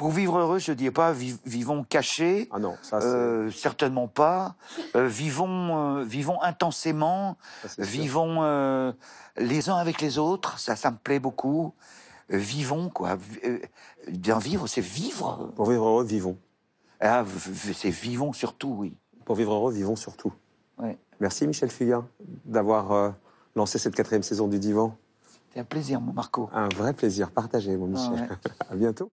Pour vivre heureux, je ne dis pas vivons cachés. Ah non, euh, certainement pas. Euh, vivons, euh, vivons intensément. vivons les uns avec les autres. Ça, ça me plaît beaucoup. vivons quoi. bien vivre, c'est vivre. Pour vivre heureux, vivons. Ah, c'est vivons surtout, oui. Pour vivre heureux, vivons surtout. Merci Michel Fugain d'avoir lancé cette quatrième saison du Divan. C'est un plaisir, mon Marco. Un vrai plaisir partagé, mon ah, Michel. à bientôt.